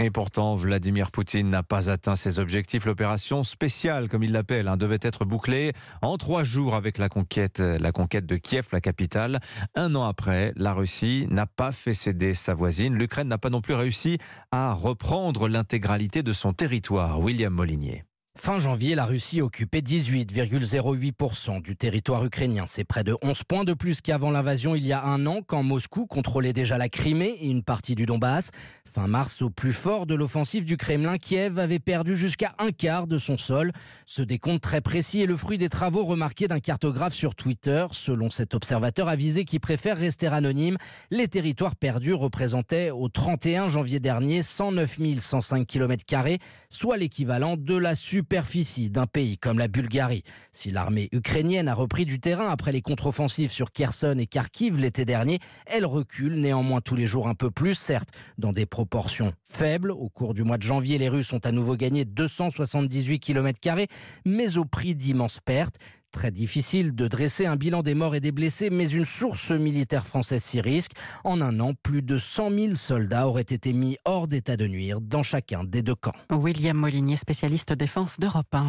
Et pourtant, Vladimir Poutine n'a pas atteint ses objectifs. L'opération spéciale, comme il l'appelle, hein, devait être bouclée en trois jours avec la conquête, la conquête de Kiev, la capitale. Un an après, la Russie n'a pas fait céder sa voisine. L'Ukraine n'a pas non plus réussi à reprendre l'intégralité de son territoire. William Molinier. Fin janvier, la Russie occupait 18,08% du territoire ukrainien. C'est près de 11 points de plus qu'avant l'invasion il y a un an, quand Moscou contrôlait déjà la Crimée et une partie du Donbass. Fin mars, au plus fort de l'offensive du Kremlin, Kiev avait perdu jusqu'à un quart de son sol. Ce décompte très précis est le fruit des travaux remarqués d'un cartographe sur Twitter. Selon cet observateur avisé qui préfère rester anonyme, les territoires perdus représentaient au 31 janvier dernier 109 105 km, soit l'équivalent de la super superficie d'un pays comme la Bulgarie. Si l'armée ukrainienne a repris du terrain après les contre-offensives sur Kherson et Kharkiv l'été dernier, elle recule néanmoins tous les jours un peu plus, certes, dans des proportions faibles. Au cours du mois de janvier, les Russes ont à nouveau gagné 278 km, mais au prix d'immenses pertes. Très difficile de dresser un bilan des morts et des blessés, mais une source militaire française s'y risque. En un an, plus de 100 000 soldats auraient été mis hors d'état de nuire dans chacun des deux camps. William Molinier, spécialiste défense d'Europe 1.